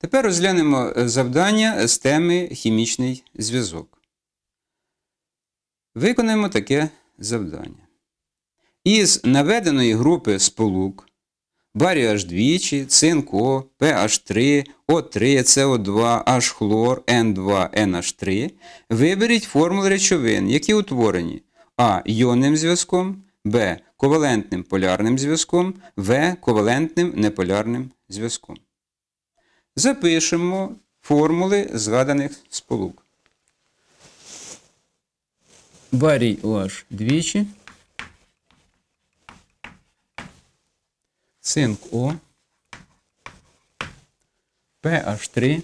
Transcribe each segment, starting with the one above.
Тепер розглянемо е, завдання з теми хімічний зв'язок. Виконаємо таке завдання. Із наведеної групи сполук барію H2, цинко, PH3, O3, CO2, H хлор, N2, NH3. Виберіть формули речовин, які утворені А. Йонним зв'язком, Б. Ковалентним полярним зв'язком, В. Ковалентним неполярним зв'язком запишемо формули згаданих сполук. Барій OH двічі. Цинк О. PH3.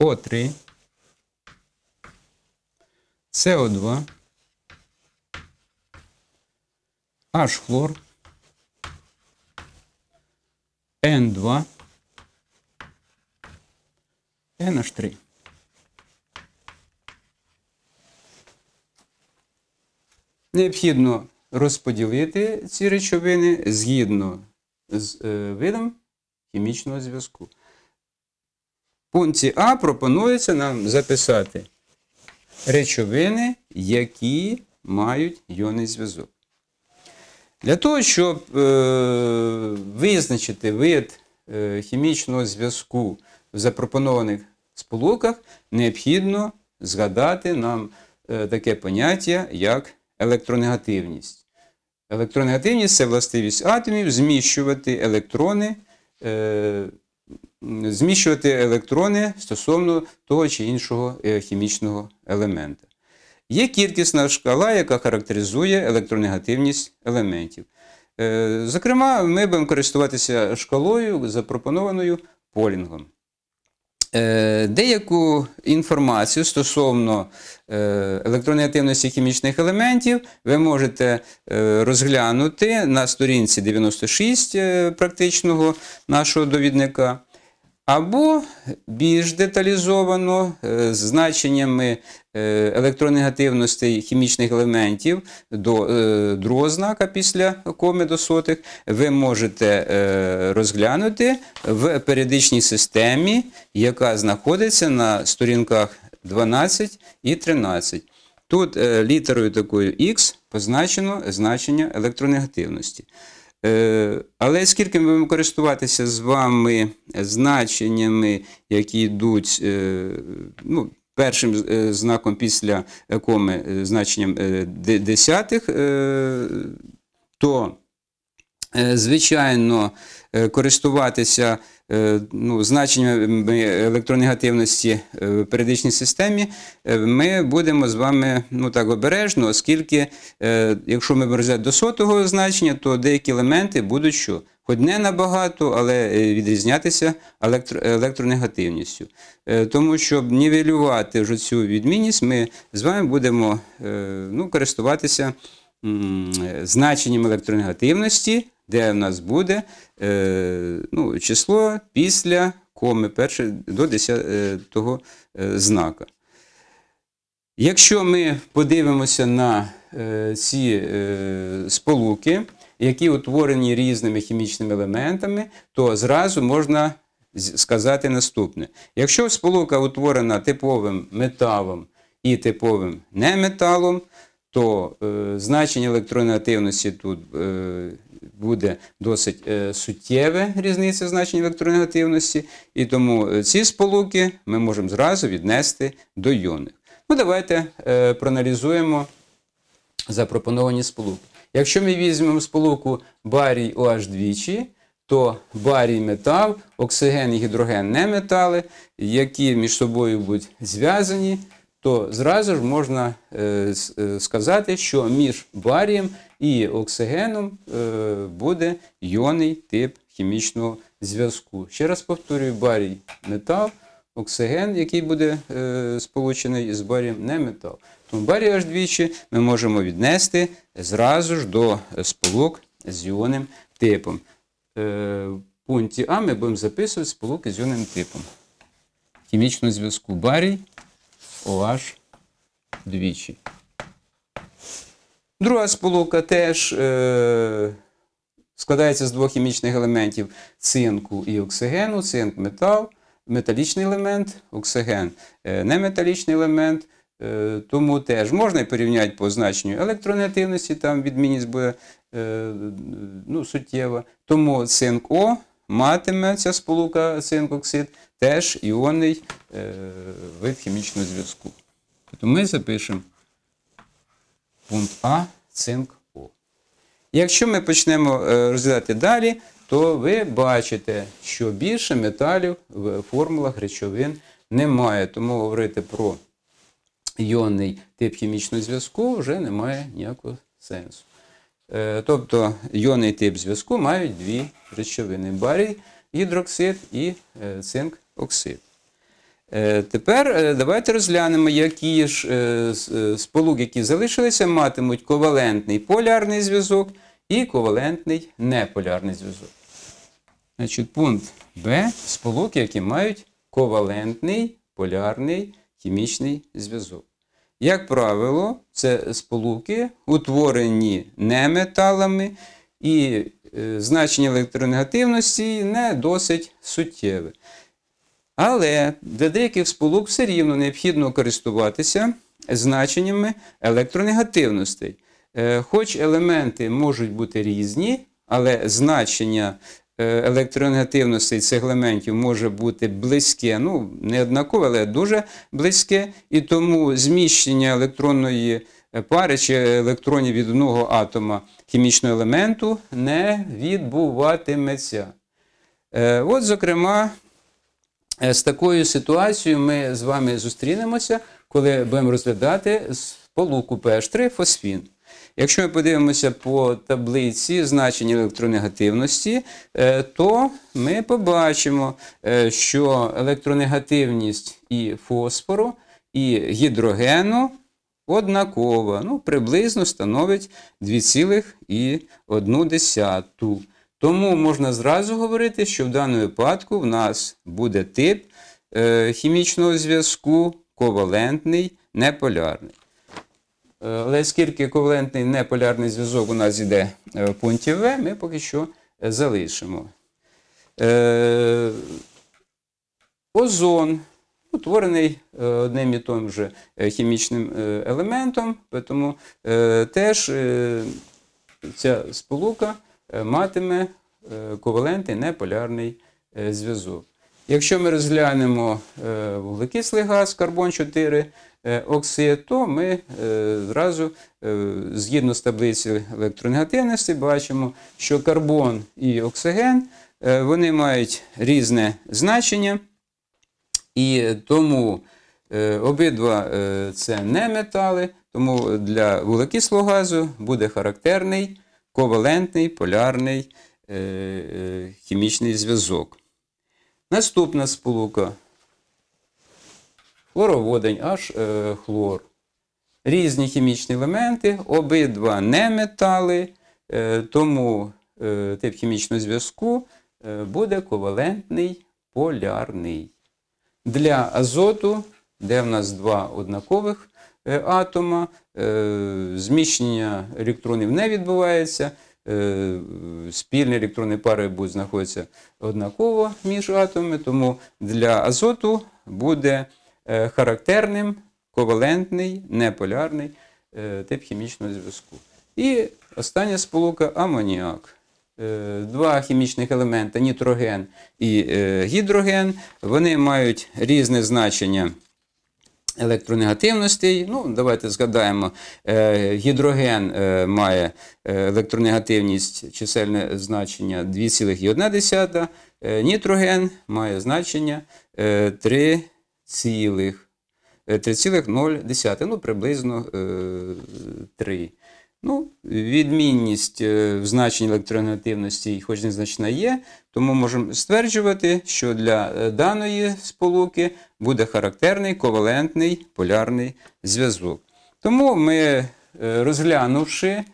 О3. СО2. H хлор. N2, NH3. Необхідно розподілити ці речовини згідно з е, видом хімічного зв'язку. В пункті А пропонується нам записати речовини, які мають йонний зв'язок. Для того, щоб е, визначити вид е, хімічного зв'язку в запропонованих сполуках, необхідно згадати нам е, таке поняття, як електронегативність. Електронегативність це властивість атомів зміщувати електрони. Е, Зміщувати електрони стосовно того чи іншого е, хімічного елемента. Є кількісна шкала, яка характеризує електронегативність елементів. Е, зокрема, ми будемо користуватися шкалою, запропонованою полінгом. Е, деяку інформацію стосовно е, електронегативності хімічних елементів ви можете розглянути на сторінці 96 практичного нашого довідника або більш деталізовано е, з значеннями е, електронегативності хімічних елементів до е, другого знака після коми до сотих, ви можете розглянути в періодичній системі, яка знаходиться на сторінках 12 і 13. Тут літерою такою Х позначено значення електронегативності. Е, але скільки ми будемо користуватися з вами значеннями, які йдуть е, ну, першим е, знаком після коми значенням десятих, то, звичайно, користуватися. Е, ну, значеннями е, електронегативності е, в періодичній системі, ми будемо з вами ну, так, обережно, оскільки, якщо ми беремо до сотого значення, то деякі елементи будуть що? Хоч не набагато, але відрізнятися електро електронегативністю. Тому, щоб нівелювати цю відмінність, ми з вами будемо ну, користуватися значенням електронегативності, де в нас буде е, ну, число після коми перше до 10 е, е, знака. Якщо ми подивимося на е, ці е, сполуки, які утворені різними хімічними елементами, то зразу можна сказати наступне: якщо сполука утворена типовим металом і типовим неметалом, то е, значення електронної активності тут е, буде досить е, суттєве різниця значення електронної активності, і тому е, ці сполуки ми можемо зразу віднести до йонів. Ну, Давайте е, проаналізуємо запропоновані сполуки. Якщо ми візьмемо сполуку барій oh двічі, то барій метал, оксиген і гідроген не метали, які між собою будуть зв'язані то зразу ж можна е, е, сказати, що між барієм і оксигеном е, буде йонний тип хімічного зв'язку. Ще раз повторюю, барій метал, оксиген, який буде сполучений із барієм, не метал. Тому барій аж двічі ми можемо віднести зразу ж до сполук з іонним типом. В пункті А ми будемо записувати сполуки з іонним типом. Хімічного зв'язку барій. OH двічі. Друга сполука теж е, складається з двох хімічних елементів цинку і оксигену, цинк метал, металічний елемент, оксиген е, неметалічний елемент. Е, тому теж можна порівняти по значенню електронегативності, там відмінність буде е, ну, суттєва. Тому цинк О матиме ця сполука цинк теж іонний е, вид хімічного зв'язку. Тобто ми запишемо пункт А, цинк О. Якщо ми почнемо е, розглядати далі, то ви бачите, що більше металів в формулах речовин немає. Тому говорити про іонний тип хімічного зв'язку вже немає ніякого сенсу. Е, тобто йонний тип зв'язку мають дві речовини барій, гідроксид і е, цинкоксид. Е, тепер давайте розглянемо, які ж сполуки, які залишилися, матимуть ковалентний полярний зв'язок і ковалентний неполярний зв'язок. Значить, Пункт Б сполуки, які мають ковалентний полярний хімічний зв'язок. Як правило, це сполуки утворені не металами, і е, значення електронегативності не досить суттєве. Але для деяких сполук все рівно необхідно користуватися значеннями електронегативностей. Е, хоч елементи можуть бути різні, але значення Е, електронегативності цих елементів може бути близьке, ну не однакове, але дуже близьке. І тому зміщення електронної е, пари чи електронів від одного атома хімічного елементу не відбуватиметься. Е, от, зокрема, з такою ситуацією ми з вами зустрінемося, коли будемо розглядати сполуку ПН3 фосфін. Якщо ми подивимося по таблиці значень електронегативності, е, то ми побачимо, е, що електронегативність і фосфору, і гідрогену однакова, ну, приблизно становить 2,1. Тому можна зразу говорити, що в даному випадку в нас буде тип е, хімічного зв'язку ковалентний, неполярний. Е, але оскільки ковалентний неполярний зв'язок у нас йде в е, пункті В, ми поки що е, залишимо. Озон утворений одним і тим же хімічним елементом, тому теж ця сполука матиме ковалентний неполярний зв'язок. Якщо ми розглянемо вуглекислий газ, карбон 4 Е, оксид, ми е, зразу, е, згідно з таблицею електронегативності, бачимо, що карбон і оксиген вони мають різне значення, і тому обидва це не метали, тому для вуглекислого газу буде характерний ковалентний полярний хімічний зв'язок. Наступна сполука хлороводень, аж е, хлор. Різні хімічні елементи, обидва не метали, е, тому е, тип хімічного зв'язку буде ковалентний полярний. Для азоту, де в нас два однакових атома, зміщення електронів не відбувається. Спільні електронні пари будуть знаходитися однаково між атомами, тому для азоту буде Е, характерним ковалентний неполярний е, тип хімічного зв'язку. І остання сполука амоніак. Е, два хімічних елемента нітроген і гідроген, вони мають різне значення електронегативності. Ну, Давайте згадаємо, гідроген має електронегативність чисельне значення 2,1, нітроген має значення 3 цілих 3,0, е, ну приблизно 3. Е, ну, Відмінність е, в значенні електронегативності, хоч незначна є, тому можемо стверджувати, що для даної сполуки буде характерний ковалентний полярний зв'язок. Тому ми розглянувши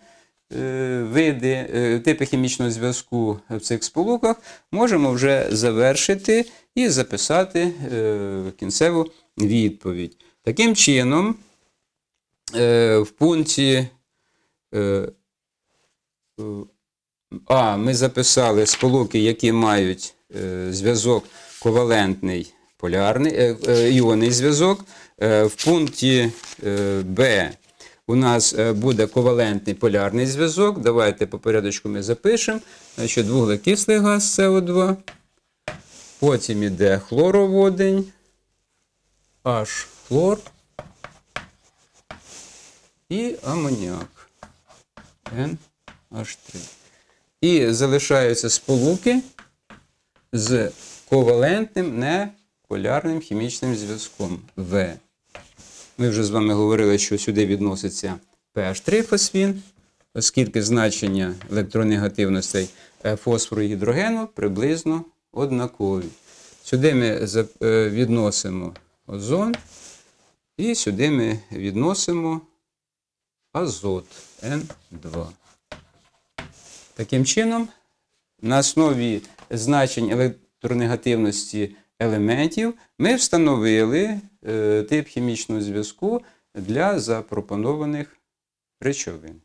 Е, види, е, типи хімічного зв'язку в цих сполуках, можемо вже завершити і записати е, кінцеву відповідь. Таким чином, в пункті А, ми записали сполуки, які мають зв'язок ковалентний полярний, іонний зв'язок. В пункті Б у нас е, буде ковалентний полярний зв'язок. Давайте по порядочку ми запишемо. Значить, Вуглекислий газ СО2. Потім йде хлороводень, H хлор і амоніак NH3. І залишаються сполуки з ковалентним неполярним хімічним зв'язком В. Ми вже з вами говорили, що сюди відноситься ph 3 фосфін, оскільки значення електронегативностей е, фосфору і гідрогену приблизно однакові. Сюди ми е, відносимо озон і сюди ми відносимо азот Н2. Таким чином, на основі значень електронегативності елементів ми встановили Е, тип хімічного зв'язку для запропонованих речовин.